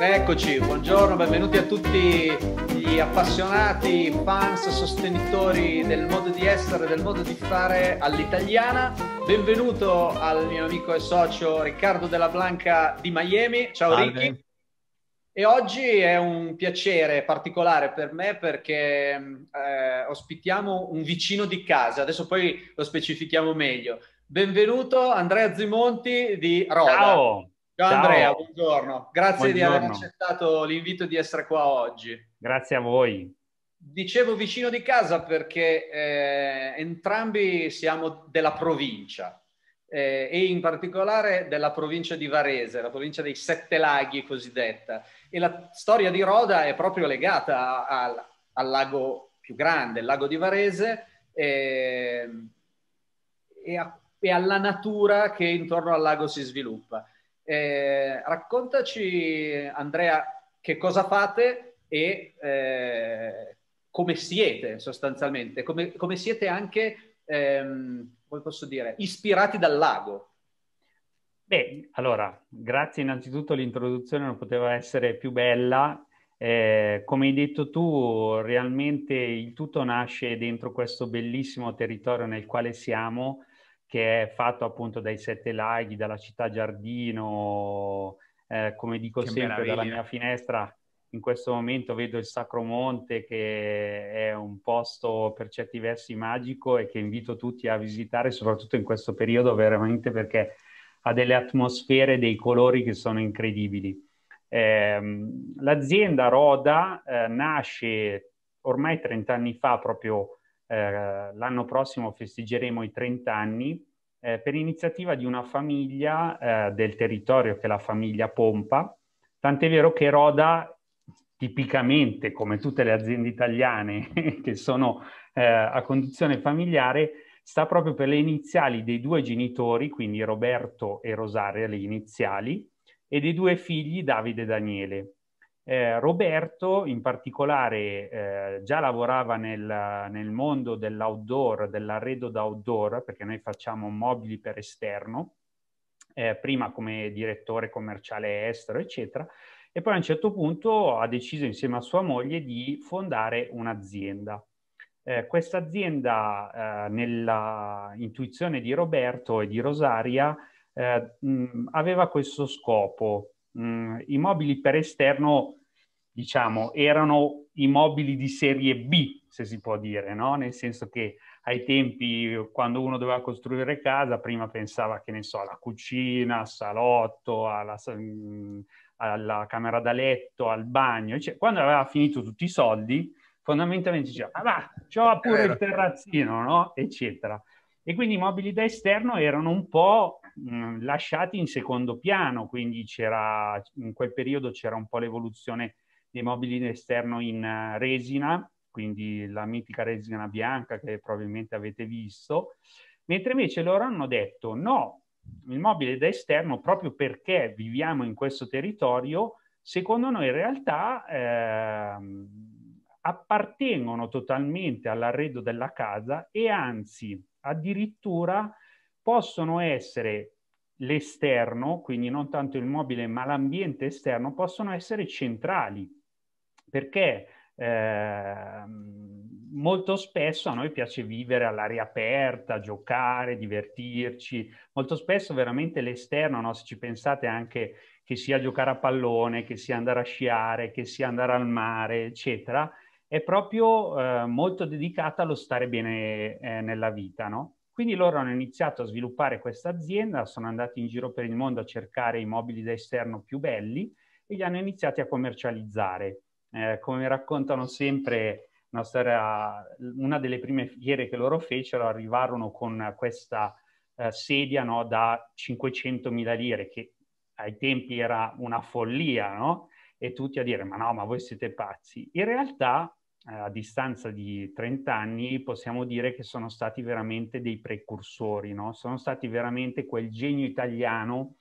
Eccoci, buongiorno, benvenuti a tutti gli appassionati, fans, sostenitori del modo di essere, del modo di fare all'italiana. Benvenuto al mio amico e socio Riccardo Della Blanca di Miami. Ciao Salve. Ricky. E oggi è un piacere particolare per me perché eh, ospitiamo un vicino di casa, adesso poi lo specifichiamo meglio, Benvenuto Andrea Zimonti di Roda. Ciao. Ciao, Ciao. Andrea, buongiorno. Grazie buongiorno. di aver accettato l'invito di essere qua oggi. Grazie a voi. Dicevo vicino di casa perché eh, entrambi siamo della provincia eh, e in particolare della provincia di Varese, la provincia dei Sette Laghi cosiddetta. E la storia di Roda è proprio legata al, al lago più grande, il lago di Varese, eh, e a e alla natura che intorno al lago si sviluppa. Eh, raccontaci, Andrea, che cosa fate e eh, come siete sostanzialmente, come, come siete anche, ehm, come posso dire, ispirati dal lago. Beh, allora, grazie innanzitutto, l'introduzione non poteva essere più bella. Eh, come hai detto tu, realmente il tutto nasce dentro questo bellissimo territorio nel quale siamo, che è fatto appunto dai Sette Laghi, dalla città Giardino, eh, come dico che sempre meraviglia. dalla mia finestra, in questo momento vedo il Sacro Monte che è un posto per certi versi magico e che invito tutti a visitare, soprattutto in questo periodo veramente perché ha delle atmosfere, dei colori che sono incredibili. Eh, l'azienda Roda eh, nasce ormai 30 anni fa proprio eh, l'anno prossimo festeggeremo i 30 anni eh, per iniziativa di una famiglia eh, del territorio che è la famiglia Pompa, tant'è vero che Roda tipicamente, come tutte le aziende italiane che sono eh, a conduzione familiare, sta proprio per le iniziali dei due genitori, quindi Roberto e Rosaria, le iniziali, e dei due figli Davide e Daniele. Eh, Roberto in particolare eh, già lavorava nel, nel, mondo dell'outdoor, dell'arredo d'outdoor, perché noi facciamo mobili per esterno, eh, prima come direttore commerciale estero, eccetera, e poi a un certo punto ha deciso insieme a sua moglie di fondare un'azienda. Eh, questa azienda, eh, nella intuizione di Roberto e di Rosaria, eh, mh, aveva questo scopo, mh, mm, i mobili per esterno, diciamo, erano i mobili di serie B, se si può dire, no? Nel senso che ai tempi, quando uno doveva costruire casa, prima pensava, che ne so, alla cucina, al salotto, alla, mm, alla camera da letto, al bagno. Cioè, quando aveva finito tutti i soldi, fondamentalmente diceva, ah va, c'ho pure il terrazzino, no? Eccetera. E quindi i mobili da esterno erano un po' Mm, lasciati in secondo piano, quindi c'era, in quel periodo c'era un po' l'evoluzione dei mobili in esterno in eh, resina, quindi la mitica resina bianca che probabilmente avete visto, mentre invece loro hanno detto no, il mobile da esterno, proprio perché viviamo in questo territorio, secondo noi in realtà eh, appartengono totalmente all'arredo della casa e anzi addirittura possono essere l'esterno, quindi non tanto il mobile, ma l'ambiente esterno, possono essere centrali, perché eh, molto spesso a noi piace vivere all'aria aperta, giocare, divertirci, molto spesso veramente l'esterno, no? se ci pensate anche che sia giocare a pallone, che sia andare a sciare, che sia andare al mare, eccetera, è proprio eh, molto dedicata allo stare bene eh, nella vita, no? Quindi loro hanno iniziato a sviluppare questa azienda, sono andati in giro per il mondo a cercare i mobili da esterno più belli e li hanno iniziati a commercializzare. Eh, come raccontano sempre una, storia, una delle prime fiere che loro fecero arrivarono con questa eh, sedia no, da 500.000 lire, che ai tempi era una follia, no? E tutti a dire, ma no, ma voi siete pazzi. In realtà eh, a distanza di 30 anni possiamo dire che sono stati veramente dei precursori, no? sono stati veramente quel genio italiano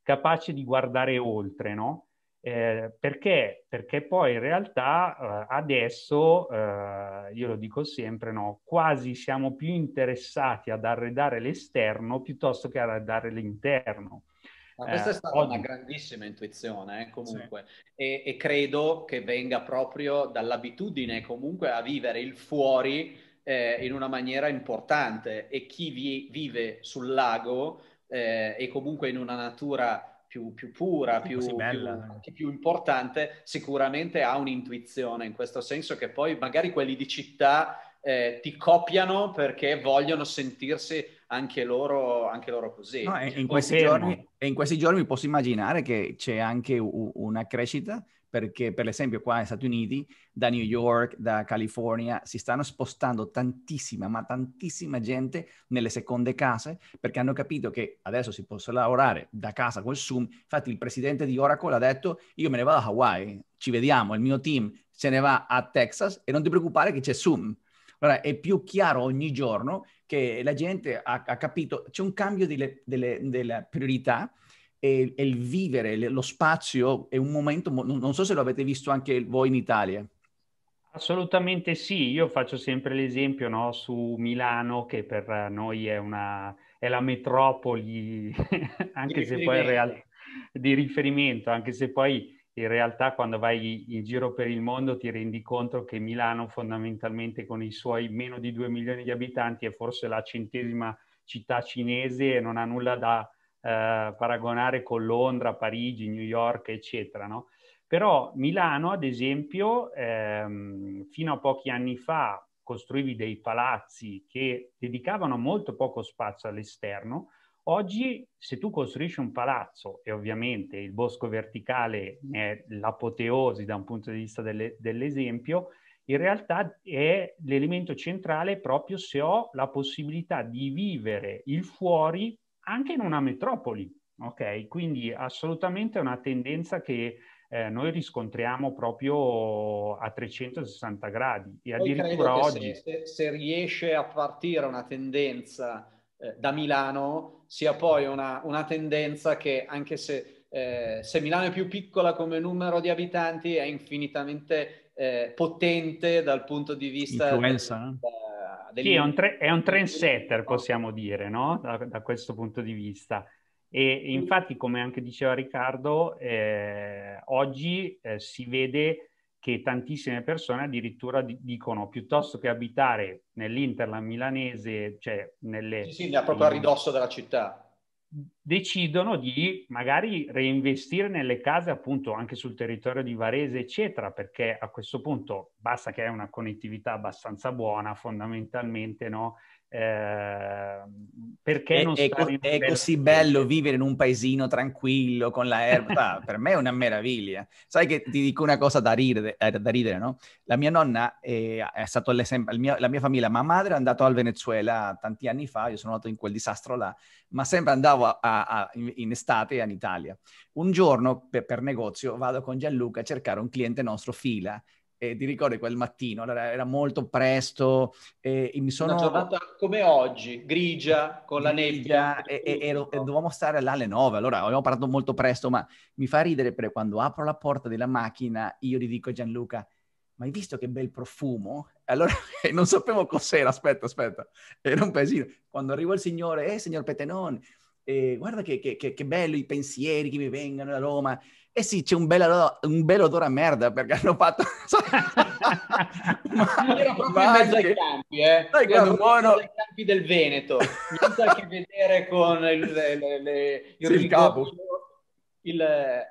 capace di guardare oltre, no? eh, perché? perché? poi in realtà eh, adesso, eh, io lo dico sempre, no? quasi siamo più interessati ad arredare l'esterno piuttosto che ad arredare l'interno. Ma questa eh, è stata oggi. una grandissima intuizione, eh, comunque, sì. e, e, credo che venga proprio dall'abitudine comunque a vivere il fuori eh, in una maniera importante e chi vi, vive sul lago eh, e comunque in una natura più, più pura, più, bella, più, più importante, sicuramente ha un'intuizione in questo senso che poi magari quelli di città eh, ti copiano perché vogliono sentirsi anche loro, anche loro così. No, cioè, in, questi giorni, in, questi giorni, posso immaginare che c'è anche u- una crescita perché per esempio qua negli Stati Uniti, da New York, da California, si stanno spostando tantissima, ma tantissima gente nelle seconde case perché hanno capito che adesso si può lavorare da casa col Zoom. Infatti il presidente di Oracle ha detto io me ne vado a Hawaii, ci vediamo, il mio team se ne va a Texas e non ti preoccupare che c'è Zoom allora è più chiaro ogni giorno che la gente ha, ha capito, c'è un cambio delle, delle, delle priorità e, e, il vivere, lo spazio è un momento, non so se lo avete visto anche voi in Italia. Assolutamente sì, io faccio sempre l'esempio no, su Milano che per noi è, una, è la metropoli, anche se poi in realtà di riferimento, anche se poi in realtà quando vai in giro per il mondo ti rendi conto che Milano fondamentalmente con i suoi meno di 2 milioni di abitanti è forse la centesima città cinese e non ha nulla da eh, paragonare con Londra, Parigi, New York, eccetera. No? Però Milano, ad esempio, ehm, fino a pochi anni fa costruivi dei palazzi che dedicavano molto poco spazio all'esterno, Oggi se tu costruisci un palazzo e ovviamente il bosco verticale è l'apoteosi da un punto di vista delle, dell'esempio, in realtà è l'elemento centrale proprio se ho la possibilità di vivere il fuori anche in una metropoli. Ok, quindi assolutamente è una tendenza che eh, noi riscontriamo proprio a 360 gradi e addirittura oggi... Se, se riesce a partire una tendenza eh, da Milano sia poi una, una tendenza che anche se, eh, se, Milano è più piccola come numero di abitanti è infinitamente eh, potente dal punto di vista... Influenza, del, no? Eh? Eh, sì, è un, tre, è un trendsetter possiamo dire, no? da, da questo punto di vista. E infatti, come anche diceva Riccardo, eh, oggi eh, si vede che tantissime persone addirittura dicono piuttosto che abitare nell'Interland milanese, cioè nelle... Sì, sì, ne ha proprio a ridosso della città. Decidono di magari reinvestire nelle case appunto anche sul territorio di Varese, eccetera, perché a questo punto basta che hai una connettività abbastanza buona fondamentalmente, no? Ehm, perché è, non è, co- è così bello vivere in un paesino tranquillo con la erba? Ah, per me è una meraviglia. Sai che ti dico una cosa da ridere, eh, da ridere no? La mia nonna è, eh, è stato l'esempio, mio, la mia, famiglia, mia madre è andata al Venezuela tanti anni fa, io sono nato in quel disastro là, ma sempre andavo a, a, a, in estate in Italia. Un giorno per, per negozio vado con Gianluca a cercare un cliente nostro fila eh, ti ricordi quel mattino? Allora era molto presto e, e mi sono... Una giornata come oggi, grigia, con grigia, la nebbia. E, e, ero, e, dovevamo stare là alle nove, allora abbiamo parlato molto presto, ma mi fa ridere perché quando apro la porta della macchina io gli dico a Gianluca, ma hai visto che bel profumo? Allora non sapevo cos'era, aspetta, aspetta, era un paesino. Quando arriva il signore, eh signor Petenon, eh, guarda che, che, che, che bello i pensieri che mi vengono da Roma eh sì, c'è un bel, odore, un bel odore a merda perché hanno fatto... ma era proprio ma in mezzo anche... ai campi, eh? Dai, guarda, buono... ai campi del Veneto, niente a che vedere con il, le, le, le, il, sì, il capo. Il,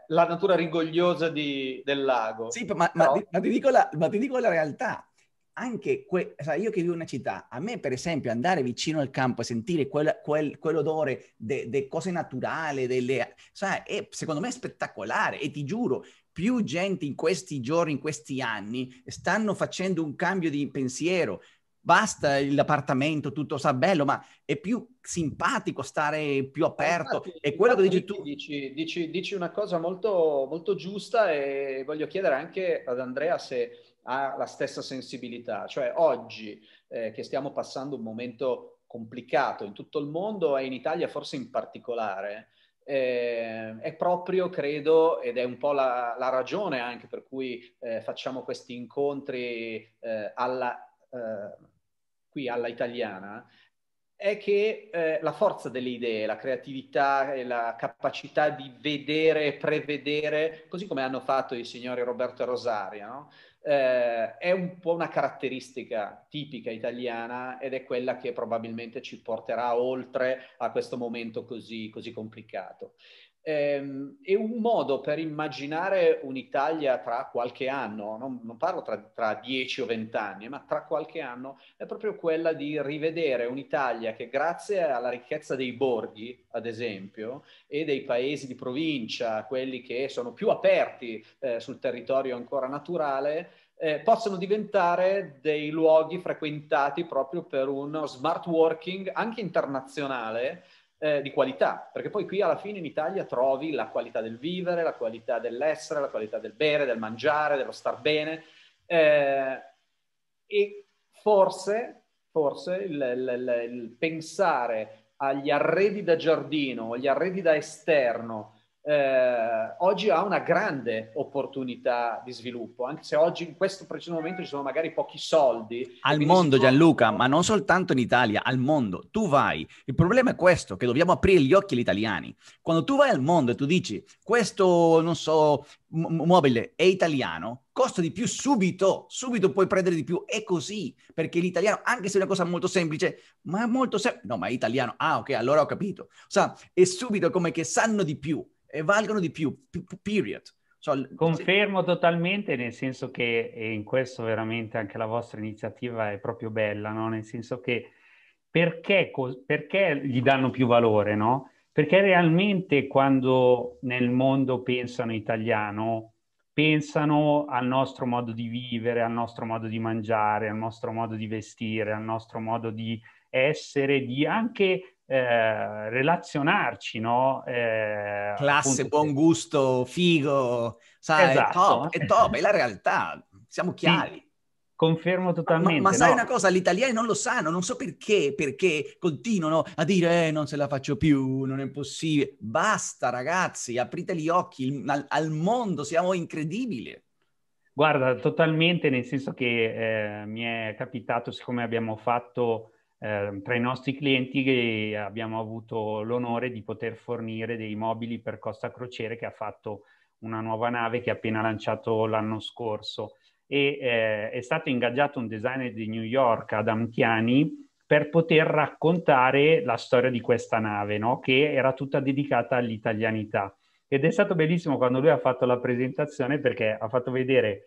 la natura rigogliosa di, del lago. Sì, ma, no? ma, ti, ma, ti la, ma, ti dico la, realtà anche que- io che vivo in una città, a me per esempio andare vicino al campo e sentire quel, quel, quell'odore delle de cose naturali, delle, sai, è, secondo me è spettacolare e ti giuro, più gente in questi giorni, in questi anni, stanno facendo un cambio di pensiero. Basta l'appartamento, tutto sa bello, ma è più simpatico stare più eh, aperto. Infatti, è quello che dici tu. Dici, dici, dici una cosa molto, molto giusta e voglio chiedere anche ad Andrea se ha la stessa sensibilità. Cioè oggi eh, che stiamo passando un momento complicato in tutto il mondo e in Italia forse in particolare, eh, è proprio, credo, ed è un po' la, la ragione anche per cui eh, facciamo questi incontri eh, alla, eh, qui alla italiana, è che eh, la forza delle idee, la creatività e la capacità di vedere e prevedere, così come hanno fatto i signori Roberto e Rosaria, no? eh, è un po' una caratteristica tipica italiana ed è quella che probabilmente ci porterà oltre a questo momento così, così complicato ehm, è un modo per immaginare un'Italia tra qualche anno, non, non parlo tra, tra 10 o 20 anni, ma tra qualche anno, è proprio quella di rivedere un'Italia che grazie alla ricchezza dei borghi, ad esempio, e dei paesi di provincia, quelli che sono più aperti eh, sul territorio ancora naturale, eh, possono diventare dei luoghi frequentati proprio per uno smart working anche internazionale eh, di qualità, perché poi qui alla fine in Italia trovi la qualità del vivere, la qualità dell'essere, la qualità del bere, del mangiare, dello star bene. Eh, e forse, forse il, il, il, il pensare agli arredi da giardino, agli arredi da esterno, eh, oggi ha una grande opportunità di sviluppo, anche se oggi in questo preciso momento ci sono magari pochi soldi. Al mondo sono... Gianluca, ma non soltanto in Italia, al mondo. Tu vai, il problema è questo, che dobbiamo aprire gli occhi agli italiani. Quando tu vai al mondo e tu dici, questo, non so, m- mobile è italiano, costa di più subito, subito puoi prendere di più. È così, perché l'italiano, anche se è una cosa molto semplice, ma è molto semplice. No, ma è italiano. Ah, ok, allora ho capito. O sea, è subito come che sanno di più e valgono di più, period. Cioè, Confermo se... totalmente, nel senso che in questo veramente anche la vostra iniziativa è proprio bella, no? nel senso che perché, perché gli danno più valore? No? Perché realmente quando nel mondo pensano italiano, pensano al nostro modo di vivere, al nostro modo di mangiare, al nostro modo di vestire, al nostro modo di essere, di anche eh, relazionarci, no? Eh, Classe, appunto, buon gusto, figo, sai, esatto. è top, è top, è la realtà, siamo chiari. Sì. Confermo totalmente. Ma, ma sai no? una cosa, gli italiani non lo sanno, non so perché, perché continuano a dire eh, non se la faccio più, non è possibile. Basta ragazzi, aprite gli occhi al, al mondo, siamo incredibili. Guarda, totalmente, nel senso che eh, mi è capitato, siccome abbiamo fatto Ehm, tra i nostri clienti che abbiamo avuto l'onore di poter fornire dei mobili per Costa Crociere che ha fatto una nuova nave che ha appena lanciato l'anno scorso e eh, è stato ingaggiato un designer di New York, Adam Chiani, per poter raccontare la storia di questa nave, no? che era tutta dedicata all'italianità. Ed è stato bellissimo quando lui ha fatto la presentazione perché ha fatto vedere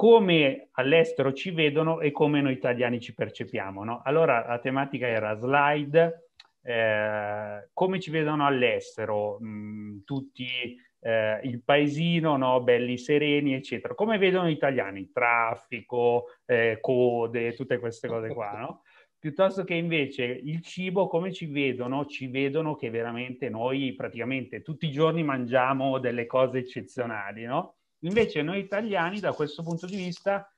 come all'estero ci vedono e come noi italiani ci percepiamo. No? Allora la tematica era slide, eh, come ci vedono all'estero, mh, mm, tutti eh, il paesino, no? belli sereni, eccetera. Come vedono gli italiani? Traffico, eh, code, tutte queste cose qua, no? Piuttosto che invece il cibo, come ci vedono? Ci vedono che veramente noi praticamente tutti i giorni mangiamo delle cose eccezionali, no? Invece noi italiani da questo punto di vista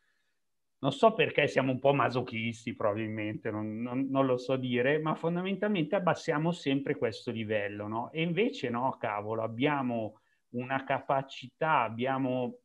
non so perché siamo un po' masochisti probabilmente, non, non, non, lo so dire, ma fondamentalmente abbassiamo sempre questo livello, no? E invece no, cavolo, abbiamo una capacità, abbiamo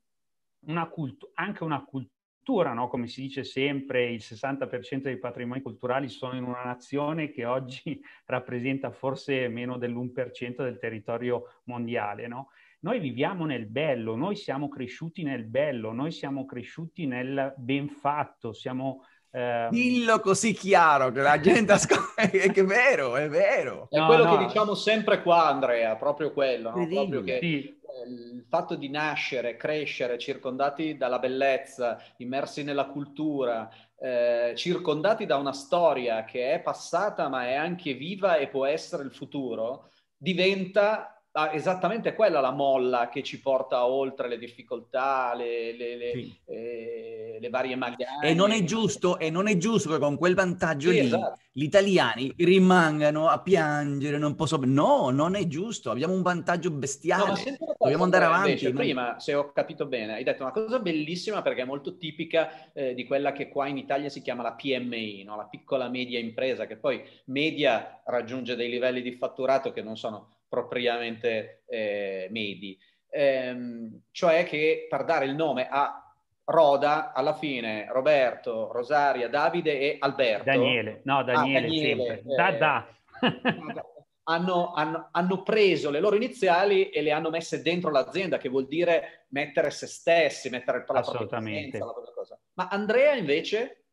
una cultu- anche una cultura, no? Come si dice sempre, il 60% dei patrimoni culturali sono in una nazione che oggi rappresenta forse meno dell'1% del territorio mondiale, no? Noi viviamo nel bello, noi siamo cresciuti nel bello, noi siamo cresciuti nel ben fatto, siamo... Ehm... Dillo così chiaro che la gente ascolta, è che è vero, è vero. È quello no. che diciamo sempre qua Andrea, proprio quello, no? proprio che sì eh, il fatto di nascere, crescere, circondati dalla bellezza, immersi nella cultura, eh, circondati da una storia che è passata ma è anche viva e può essere il futuro, diventa Ah, esattamente quella la molla che ci porta oltre le difficoltà, le, le, le, sì. eh, le varie magagne. E non è giusto, e non è giusto che con quel vantaggio sì, lì esatto. gli italiani rimangano a piangere, non posso... No, non è giusto, abbiamo un vantaggio bestiale, no, dobbiamo andare avanti. Invece, non... Prima, se ho capito bene, hai detto una cosa bellissima perché è molto tipica eh, di quella che qua in Italia si chiama la PMI, no? la piccola media impresa, che poi media raggiunge dei livelli di fatturato che non sono propriamente eh, medi. Ehm, cioè che per dare il nome a Roda, alla fine Roberto, Rosaria, Davide e Alberto. Daniele, no Daniele, ah, Daniele sempre. Eh, da, da. Hanno, hanno, hanno, preso le loro iniziali e le hanno messe dentro l'azienda, che vuol dire mettere se stessi, mettere la propria presenza, la propria cosa. Ma Andrea invece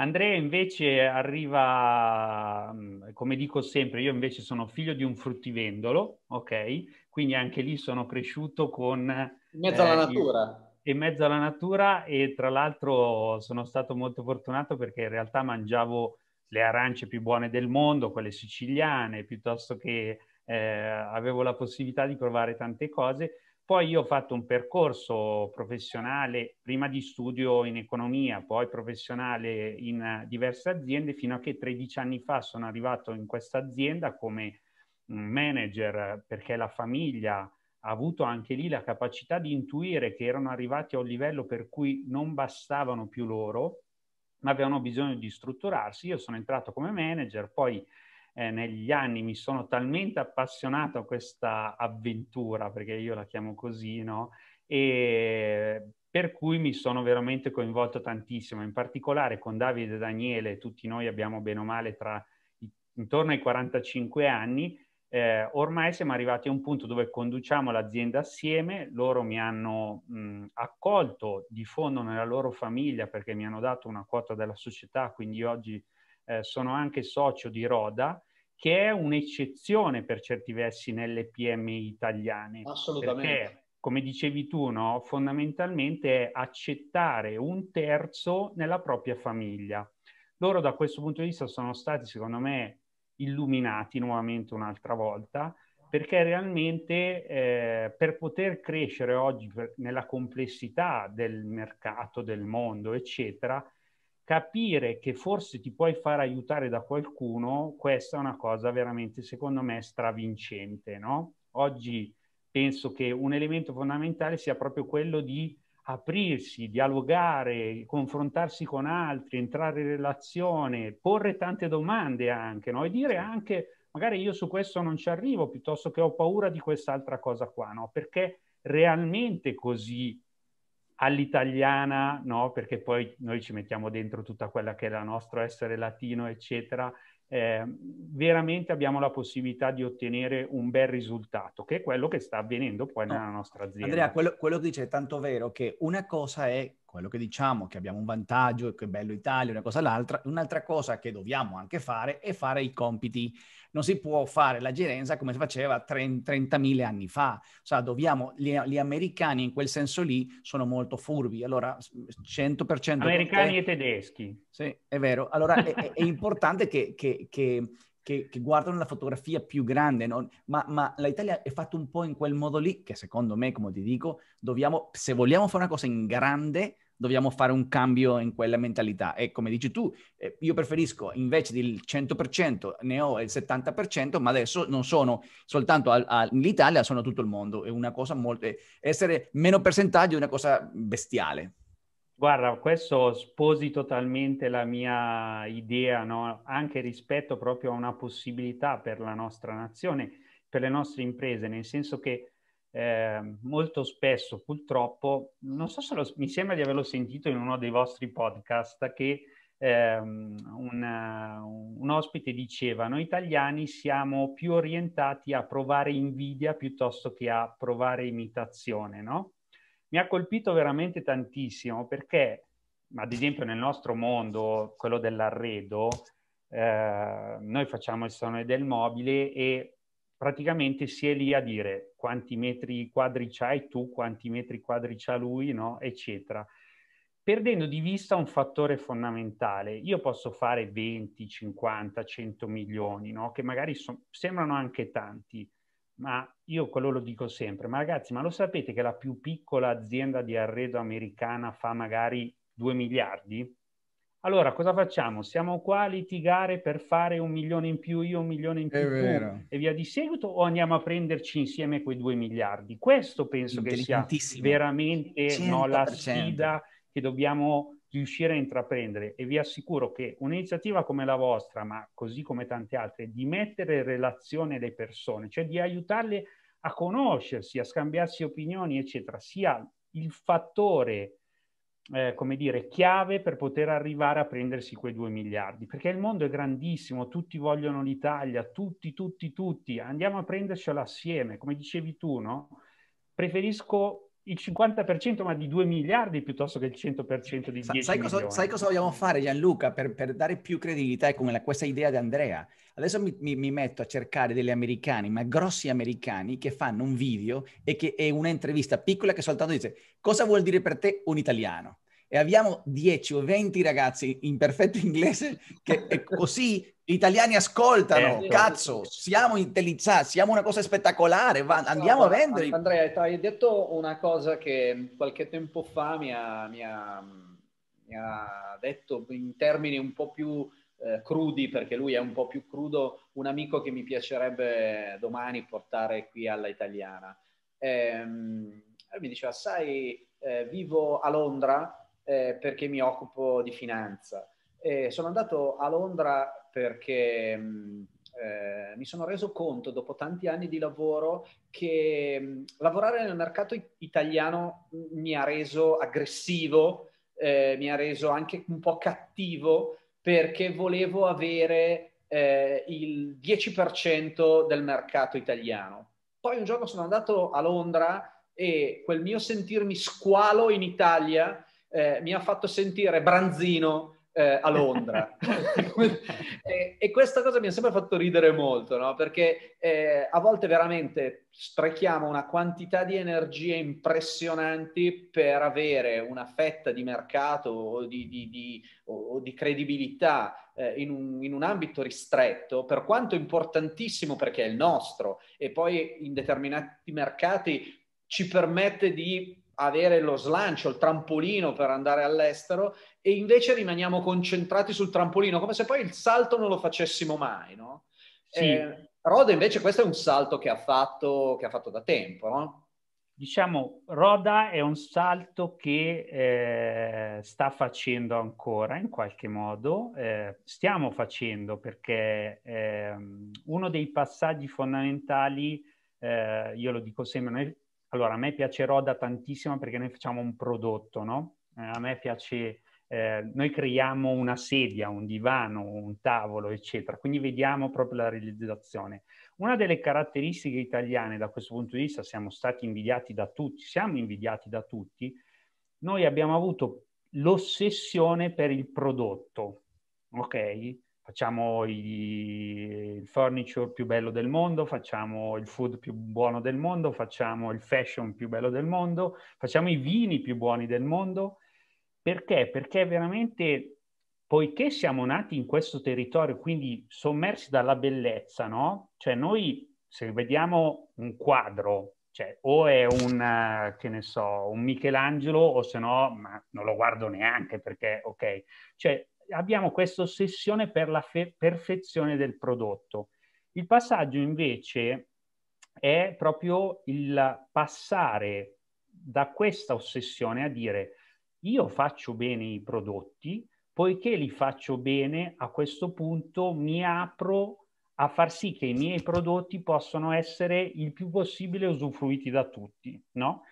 Andrea invece arriva, come dico sempre, io invece sono figlio di un fruttivendolo, ok? Quindi anche lì sono cresciuto con... In mezzo alla eh, natura. In, in mezzo alla natura e tra l'altro sono stato molto fortunato perché in realtà mangiavo le arance più buone del mondo, quelle siciliane, piuttosto che eh, avevo la possibilità di provare tante cose poi io ho fatto un percorso professionale, prima di studio in economia, poi professionale in eh, diverse aziende, fino a che 13 anni fa sono arrivato in questa azienda come manager, perché la famiglia ha avuto anche lì la capacità di intuire che erano arrivati a un livello per cui non bastavano più loro, ma avevano bisogno di strutturarsi. Io sono entrato come manager, poi eh, negli anni mi sono talmente appassionato a questa avventura, perché io la chiamo così, no? E per cui mi sono veramente coinvolto tantissimo, in particolare con Davide e Daniele, tutti noi abbiamo bene o male tra intorno ai 45 anni, eh, ormai siamo arrivati a un punto dove conduciamo l'azienda assieme, loro mi hanno mh, accolto di fondo nella loro famiglia perché mi hanno dato una quota della società, quindi oggi eh, sono anche socio di Roda, che è un'eccezione per certi versi nelle PMI italiane. Assolutamente. Perché, come dicevi tu, no? fondamentalmente è accettare un terzo nella propria famiglia. Loro da questo punto di vista sono stati, secondo me, illuminati nuovamente un'altra volta, perché realmente eh, per poter crescere oggi per, nella complessità del mercato, del mondo, eccetera, capire che forse ti puoi far aiutare da qualcuno, questa è una cosa veramente, secondo me, stravincente, no? Oggi penso che un elemento fondamentale sia proprio quello di aprirsi, dialogare, confrontarsi con altri, entrare in relazione, porre tante domande anche, no? E dire anche, magari io su questo non ci arrivo, piuttosto che ho paura di quest'altra cosa qua, no? Perché realmente così all'italiana, no? perché poi noi ci mettiamo dentro tutta quella che è la nostra essere latino, eccetera, eh, veramente abbiamo la possibilità di ottenere un bel risultato, che è quello che sta avvenendo poi nella nostra azienda. Andrea, quello, quello che dice è tanto vero che una cosa è quello che diciamo che abbiamo un vantaggio, che è bello Italia, una cosa l'altra, un'altra cosa che dobbiamo anche fare è fare i compiti. Non si può fare la gerenza come si faceva 30.000 anni fa. Cioè, dobbiamo, gli, gli, americani in quel senso lì sono molto furbi. Allora, 100%... Americani te... e tedeschi. Sì, è vero. Allora, è, è, importante che, che, che che, che guardano la fotografia più grande, non, ma, ma l'Italia è fatta un po' in quel modo lì che secondo me, come ti dico, dobbiamo, se vogliamo fare una cosa in grande, dobbiamo fare un cambio in quella mentalità. E come dici tu, eh, io preferisco invece del 100%, ne ho il 70%, ma adesso non sono soltanto all'Italia, sono tutto il mondo. È una cosa molto... Essere meno percentaggio è una cosa bestiale. Guarda, questo sposi totalmente la mia idea, no? anche rispetto proprio a una possibilità per la nostra nazione, per le nostre imprese, nel senso che eh, molto spesso purtroppo, non so se lo, mi sembra di averlo sentito in uno dei vostri podcast, che eh, una, un ospite diceva, noi italiani siamo più orientati a provare invidia piuttosto che a provare imitazione, no? mi ha colpito veramente tantissimo perché, ad esempio, nel nostro mondo, quello dell'arredo, eh, noi facciamo il salone del mobile e praticamente si è lì a dire quanti metri quadri c'hai tu, quanti metri quadri c'ha lui, no? eccetera. Perdendo di vista un fattore fondamentale, io posso fare 20, 50, 100 milioni, no? che magari so- sembrano anche tanti, ma io quello lo dico sempre, ma ragazzi, ma lo sapete che la più piccola azienda di arredo americana fa magari 2 miliardi? Allora cosa facciamo? Siamo qua a litigare per fare un milione in più io, un milione in più tu, e via di seguito o andiamo a prenderci insieme quei 2 miliardi? Questo penso che sia veramente no, la sfida che dobbiamo riuscire a intraprendere e vi assicuro che un'iniziativa come la vostra, ma così come tante altre, di mettere in relazione le persone, cioè di aiutarle a conoscersi, a scambiarsi opinioni, eccetera, sia il fattore, eh, come dire, chiave per poter arrivare a prendersi quei due miliardi, perché il mondo è grandissimo, tutti vogliono l'Italia, tutti, tutti, tutti, andiamo a prendercela assieme, come dicevi tu, no? Preferisco il 50% ma di 2 miliardi piuttosto che il 100% di 10 sai cosa, milioni. Sai cosa vogliamo fare Gianluca per, per dare più credibilità è come questa idea di Andrea? Adesso mi, mi, mi, metto a cercare degli americani, ma grossi americani che fanno un video e che è un'intervista piccola che soltanto dice cosa vuol dire per te un italiano? e abbiamo 10 o 20 ragazzi in perfetto inglese che è così gli italiani ascoltano, eh, cazzo, siamo intelligenti, siamo una cosa spettacolare, va, andiamo no, a vendere. Andrea, hai detto una cosa che qualche tempo fa mi ha, mi ha, mi ha detto in termini un po' più eh, crudi, perché lui è un po' più crudo, un amico che mi piacerebbe domani portare qui alla italiana. Eh, mi diceva, sai, eh, vivo a Londra, eh, perché mi occupo di finanza. E sono andato a Londra perché mh, mm, eh, mi sono reso conto dopo tanti anni di lavoro che mh, mm, lavorare nel mercato italiano mm, mi ha reso aggressivo, eh, mi ha reso anche un po' cattivo perché volevo avere eh, il 10% del mercato italiano. Poi un giorno sono andato a Londra e quel mio sentirmi squalo in Italia eh, mi ha fatto sentire Branzino eh, a Londra. e, e, questa cosa mi ha sempre fatto ridere molto, no? perché eh, a volte veramente sprechiamo una quantità di energie impressionanti per avere una fetta di mercato o di, di, di, o di credibilità eh, in, un, in, un, ambito ristretto, per quanto importantissimo perché è il nostro e poi in determinati mercati ci permette di avere lo slancio, il trampolino per andare all'estero e invece rimaniamo concentrati sul trampolino, come se poi il salto non lo facessimo mai, no? Sì. Eh, Roda invece questo è un salto che ha fatto, che ha fatto da tempo, no? Diciamo, Roda è un salto che eh, sta facendo ancora in qualche modo, eh, stiamo facendo perché ehm, uno dei passaggi fondamentali, eh, io lo dico sempre, noi allora, a me piace Roda tantissimo perché noi facciamo un prodotto, no? Eh, a me piace, eh, noi creiamo una sedia, un divano, un tavolo, eccetera, quindi vediamo proprio la realizzazione. Una delle caratteristiche italiane da questo punto di vista, siamo stati invidiati da tutti, siamo invidiati da tutti, noi abbiamo avuto l'ossessione per il prodotto, ok? facciamo i, il furniture più bello del mondo, facciamo il food più buono del mondo, facciamo il fashion più bello del mondo, facciamo i vini più buoni del mondo. Perché? Perché veramente, poiché siamo nati in questo territorio, quindi sommersi dalla bellezza, no? Cioè noi, se vediamo un quadro, cioè o è un, che ne so, un Michelangelo o se no, ma non lo guardo neanche perché, ok, cioè abbiamo questa ossessione per la fe- perfezione del prodotto. Il passaggio invece è proprio il passare da questa ossessione a dire io faccio bene i prodotti, poiché li faccio bene, a questo punto mi apro a far sì che i miei prodotti possano essere il più possibile usufruiti da tutti, no?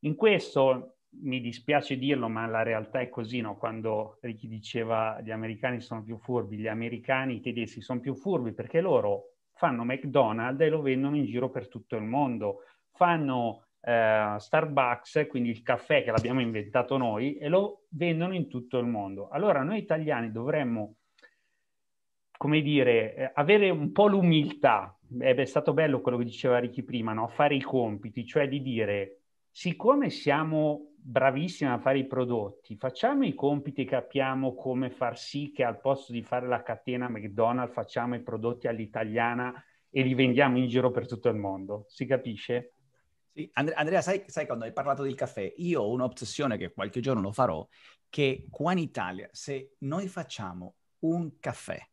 In questo mi dispiace dirlo, ma la realtà è così, no? quando Ricky diceva gli americani sono più furbi, gli americani, i tedeschi sono più furbi perché loro fanno McDonald's e lo vendono in giro per tutto il mondo, fanno eh, Starbucks, quindi il caffè che l'abbiamo inventato noi, e lo vendono in tutto il mondo. Allora noi italiani dovremmo, come dire, eh, avere un po' l'umiltà, è stato bello quello che diceva Ricky prima, no? fare i compiti, cioè di dire, siccome siamo bravissima a fare i prodotti, facciamo i compiti che capiamo come far sì che al posto di fare la catena McDonald's facciamo i prodotti all'italiana e li vendiamo in giro per tutto il mondo. Si capisce? Sì, And- Andrea, sai, sai, quando hai parlato del caffè, io ho un'ossessione che qualche giorno lo farò, che qua in Italia se noi facciamo un caffè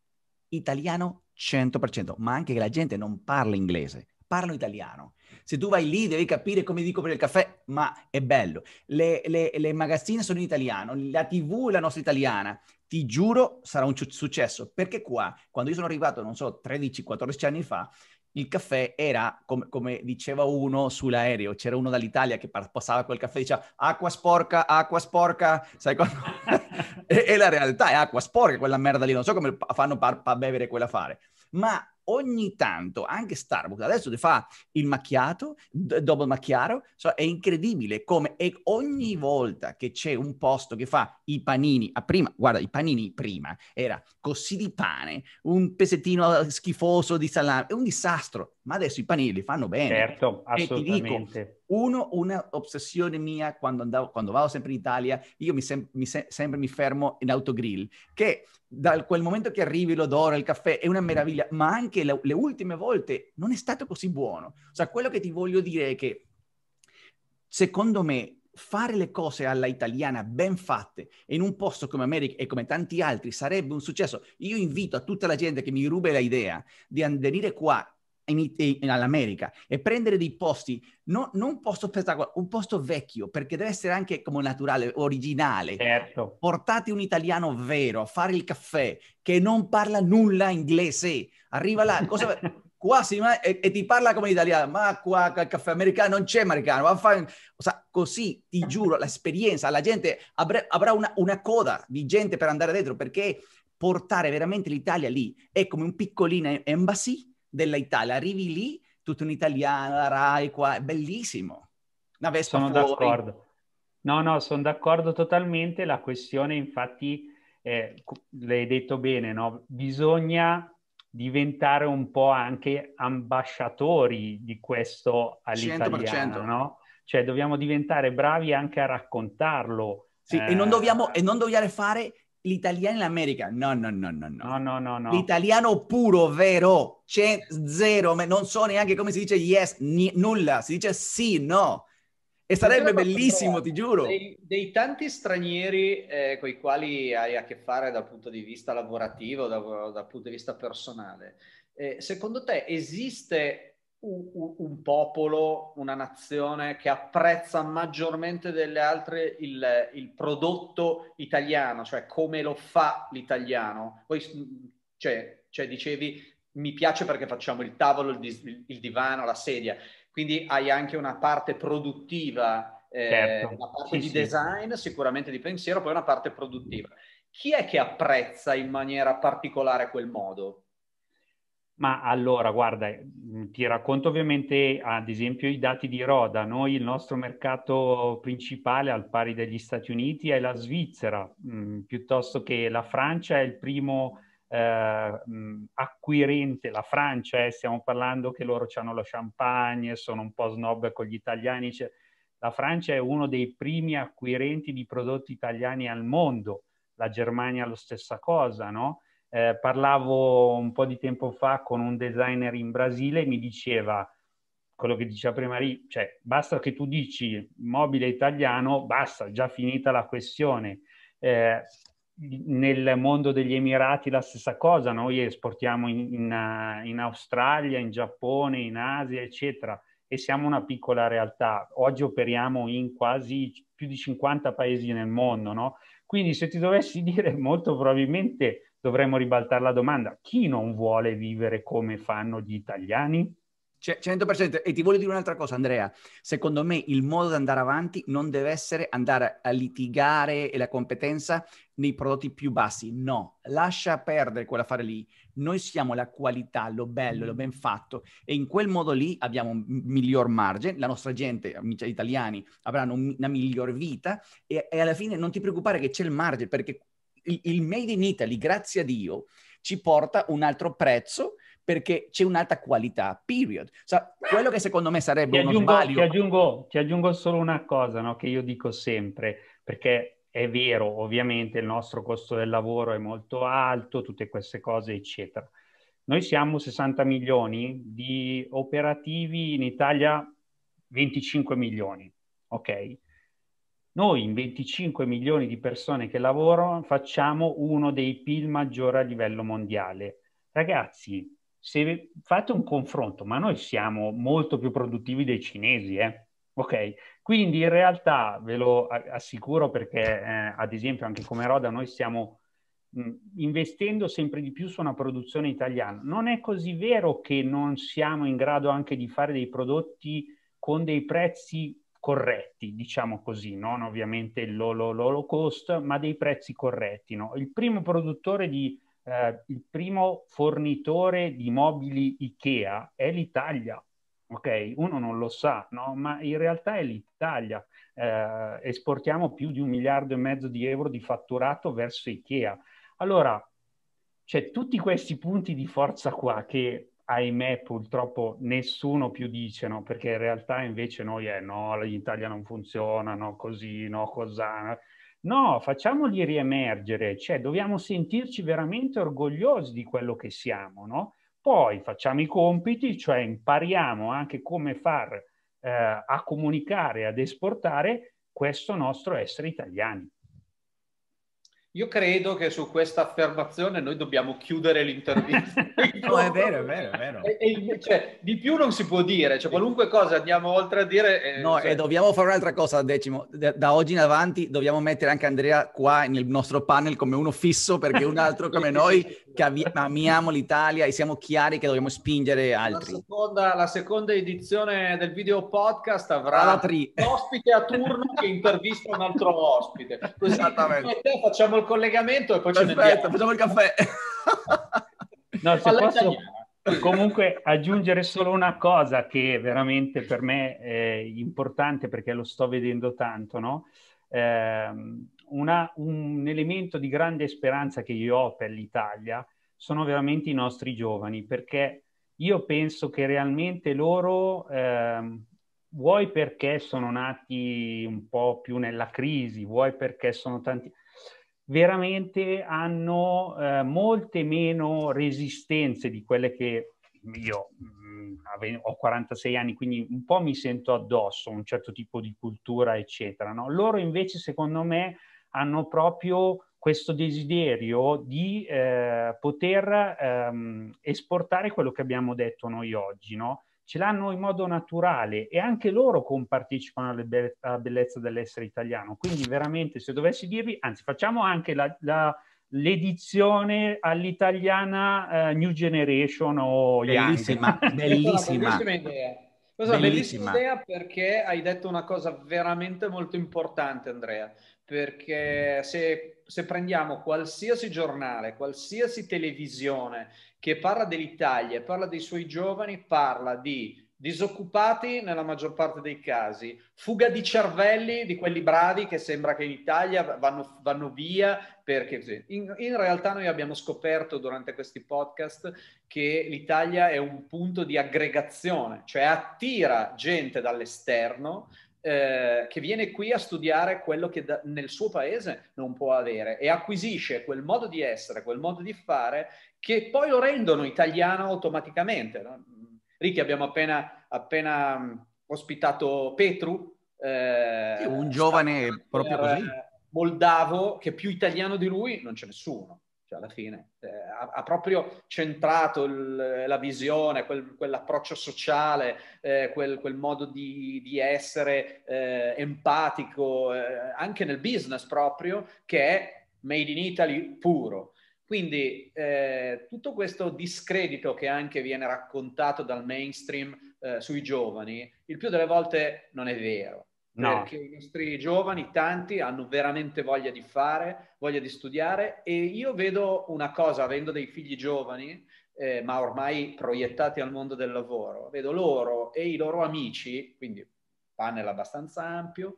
italiano 100%, ma anche che la gente non parla inglese, parlano italiano. Se tu vai lì devi capire come dico per il caffè, ma è bello. Le, le, le magazzine sono in italiano, la tv è la nostra italiana. Ti giuro sarà un successo, perché qua, quando io sono arrivato, non so, 13-14 anni fa, il caffè era, com- come diceva uno sull'aereo, c'era uno dall'Italia che par- passava quel caffè e diceva acqua sporca, acqua sporca, sai quando... e-, e, la realtà è acqua sporca, quella merda lì, non so come fanno a par- pa- bevere quella fare. Ma ogni tanto anche Starbucks adesso fa il macchiato, dopo il macchiaro, so, è incredibile come e ogni volta che c'è un posto che fa i panini, a prima, guarda, i panini prima era così di pane, un pezzettino schifoso di salame, è un disastro ma adesso i panini li fanno bene. Certo, assolutamente. E ti dico, uno, una ossessione mia quando, andavo, quando vado sempre in Italia, io mi, sem- mi se- sempre mi fermo in autogrill, che da quel momento che arrivi l'odore, il caffè è una meraviglia, ma anche le, le ultime volte non è stato così buono. Cioè, quello che ti voglio dire è che, secondo me, fare le cose alla italiana ben fatte in un posto come America e come tanti altri sarebbe un successo. Io invito a tutta la gente che mi ruba l'idea di venire qua in, in, all'America e prendere dei posti, no, non un posto spettacolare, un posto vecchio, perché deve essere anche come naturale, originale. Certo. Portate un italiano vero a fare il caffè che non parla nulla inglese. Arriva là, cosa... quasi, ma, e, e, ti parla come italiano, ma qua il caffè americano non c'è americano, va a fare... O sea, così, ti giuro, l'esperienza, la gente avrà, avrà una, una coda di gente per andare dentro, perché portare veramente l'Italia lì è come un piccolino embassy dell'Italia. Arrivi lì, tutta un'italiana, la RAI qua, è bellissimo. Una Vespa Sono fuori. d'accordo. No, no, sono d'accordo totalmente. La questione, infatti, eh, l'hai detto bene, no? Bisogna diventare un po' anche ambasciatori di questo all'italiano, no? Cioè dobbiamo diventare bravi anche a raccontarlo. Sì, eh... e, non eh. dobbiamo, e non dobbiamo fare l'italiano in America, no, no, no, no, no. no, no, no l'italiano puro, vero, c'è zero, ma non so neanche come si dice yes, ni, nulla, si dice sì, no. E sarebbe bellissimo, ti giuro. Dei, dei tanti stranieri eh, con i quali hai a che fare dal punto di vista lavorativo, dal, dal punto di vista personale, eh, secondo te esiste un, un, popolo, una nazione che apprezza maggiormente delle altre il, il prodotto italiano, cioè come lo fa l'italiano. Poi, cioè, cioè, dicevi, mi piace perché facciamo il tavolo, il, dis- il, divano, la sedia, quindi hai anche una parte produttiva, eh, certo. una parte sì, di sì. design, sicuramente di pensiero, poi una parte produttiva. Chi è che apprezza in maniera particolare quel modo? Ma allora, guarda, mm, ti racconto ovviamente ad esempio i dati di Roda. Noi il nostro mercato principale al pari degli Stati Uniti è la Svizzera, mh, mm, piuttosto che la Francia è il primo eh, mm, acquirente, la Francia, eh, stiamo parlando che loro hanno lo champagne, sono un po' snob con gli italiani, cioè, la Francia è uno dei primi acquirenti di prodotti italiani al mondo, la Germania la stessa cosa, no? Eh, parlavo un po' di tempo fa con un designer in Brasile e mi diceva quello che diceva prima lì, cioè basta che tu dici mobile italiano, basta, già finita la questione. Eh, nel mondo degli Emirati la stessa cosa, noi esportiamo in, in, in, Australia, in Giappone, in Asia, eccetera, e siamo una piccola realtà. Oggi operiamo in quasi più di 50 paesi nel mondo, no? Quindi se ti dovessi dire molto probabilmente dovremmo ribaltare la domanda. Chi non vuole vivere come fanno gli italiani? C- cioè, 100%. E ti voglio dire un'altra cosa, Andrea. Secondo me il modo di andare avanti non deve essere andare a litigare la competenza nei prodotti più bassi. No, lascia perdere quella fare lì. Noi siamo la qualità, lo bello, lo ben fatto. E in quel modo lì abbiamo un miglior margine. La nostra gente, amici italiani, avranno una miglior vita. E, e alla fine non ti preoccupare che c'è il margine, perché il, il Made in Italy, grazie a Dio, ci porta un altro prezzo perché c'è un'alta qualità, period. So, quello che secondo me sarebbe ti uno aggiungo, sbaglio... Ti aggiungo, ti aggiungo solo una cosa no, che io dico sempre, perché è vero, ovviamente il nostro costo del lavoro è molto alto, tutte queste cose, eccetera. Noi siamo 60 milioni di operativi, in Italia 25 milioni, ok? Noi in 25 milioni di persone che lavorano facciamo uno dei PIL maggiori a livello mondiale. Ragazzi, se fate un confronto, ma noi siamo molto più produttivi dei cinesi, eh? ok? Quindi in realtà ve lo assicuro perché eh, ad esempio anche come Roda noi stiamo mh, investendo sempre di più su una produzione italiana. Non è così vero che non siamo in grado anche di fare dei prodotti con dei prezzi corretti, diciamo così, non ovviamente low, low, low cost, ma dei prezzi corretti. No? Il primo produttore di, eh, il primo fornitore di mobili IKEA è l'Italia. Ok, uno non lo sa, no? ma in realtà è l'Italia. Eh, esportiamo più di un miliardo e mezzo di euro di fatturato verso IKEA. Allora, c'è tutti questi punti di forza qua che ahimè purtroppo nessuno più dice, no? perché in realtà invece noi è no, l'Italia non funziona, no, così, no, cos'ha. No, facciamoli riemergere, cioè dobbiamo sentirci veramente orgogliosi di quello che siamo, no? Poi facciamo i compiti, cioè impariamo anche come far eh, a comunicare, ad esportare questo nostro essere italiani. Io credo che su questa affermazione noi dobbiamo chiudere l'intervista. no, è vero, è vero, è vero. E, e, cioè, di più non si può dire, cioè, qualunque cosa andiamo oltre a dire... Eh, no, cioè... e dobbiamo fare un'altra cosa, Decimo. Da, da, oggi in avanti dobbiamo mettere anche Andrea qua nel nostro panel come uno fisso, perché un altro come noi che avi- amiamo l'Italia e siamo chiari che dobbiamo spingere altri. La seconda, la seconda edizione del video podcast avrà un ospite a turno che intervista un altro ospite. Così Esattamente. facciamo il collegamento e poi Perfetto, ci facciamo il caffè. no, se Alla posso italiana. comunque aggiungere solo una cosa che veramente per me è importante perché lo sto vedendo tanto, no? Eh, una, un elemento di grande speranza che io ho per l'Italia sono veramente i nostri giovani perché io penso che realmente loro, eh, vuoi perché sono nati un po' più nella crisi, vuoi perché sono tanti, veramente hanno eh, molte meno resistenze di quelle che io mh, mm, ho 46 anni, quindi un po' mi sento addosso, un certo tipo di cultura, eccetera. No? Loro invece, secondo me, hanno proprio questo desiderio di eh, poter ehm, esportare quello che abbiamo detto noi oggi, no? ce l'hanno in modo naturale e anche loro compartecipano alla, be- alla bellezza dell'essere italiano. Quindi veramente se dovessi dirvi, anzi facciamo anche la, la, l'edizione all'italiana uh, New Generation o Bellissima, Young. bellissima. Questa bellissima. bellissima idea perché hai detto una cosa veramente molto importante, Andrea perché se, se, prendiamo qualsiasi giornale, qualsiasi televisione che parla dell'Italia, parla dei suoi giovani, parla di disoccupati nella maggior parte dei casi, fuga di cervelli di quelli bravi che sembra che in Italia vanno, vanno via perché in, in, realtà noi abbiamo scoperto durante questi podcast che l'Italia è un punto di aggregazione, cioè attira gente dall'esterno eh, che viene qui a studiare quello che da, nel suo paese non può avere e acquisisce quel modo di essere, quel modo di fare che poi lo rendono italiano automaticamente. No? Ricchi, abbiamo appena, appena mm, ospitato Petru, eh, un giovane proprio così. Eh, moldavo che più italiano di lui non c'è nessuno. Cioè, alla fine eh, ha, ha, proprio centrato il, la visione, quel, quell'approccio sociale, eh, quel, quel, modo di, di essere eh, empatico, eh, anche nel business proprio, che è made in Italy puro. Quindi eh, tutto questo discredito che anche viene raccontato dal mainstream eh, sui giovani, il più delle volte non è vero No. Perché i nostri giovani, tanti, hanno veramente voglia di fare, voglia di studiare e io vedo una cosa, avendo dei figli giovani, eh, ma ormai proiettati al mondo del lavoro, vedo loro e i loro amici, quindi panel abbastanza ampio,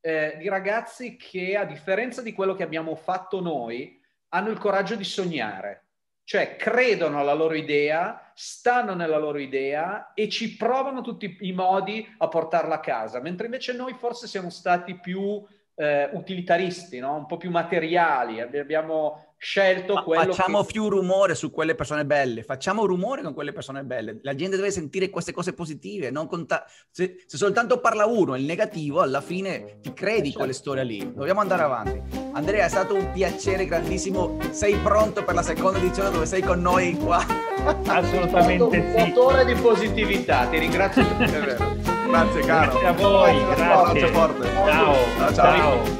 eh, di ragazzi che a differenza di quello che abbiamo fatto noi, hanno il coraggio di sognare cioè credono alla loro idea, stanno nella loro idea e ci provano tutti i modi a portarla a casa, mentre invece noi forse siamo stati più eh, utilitaristi, no? un po' più materiali, abbiamo scelto Ma quello facciamo che... più rumore su quelle persone belle facciamo rumore con quelle persone belle la gente deve sentire queste cose positive conta... se, se, soltanto parla uno il negativo alla fine ti credi eh, certo. quelle storie lì dobbiamo andare avanti Andrea è stato un piacere grandissimo sei pronto per la seconda edizione dove sei con noi qua assolutamente un sì motore di positività ti ringrazio grazie caro grazie a voi grazie, grazie. Ciao. ciao ciao, ciao.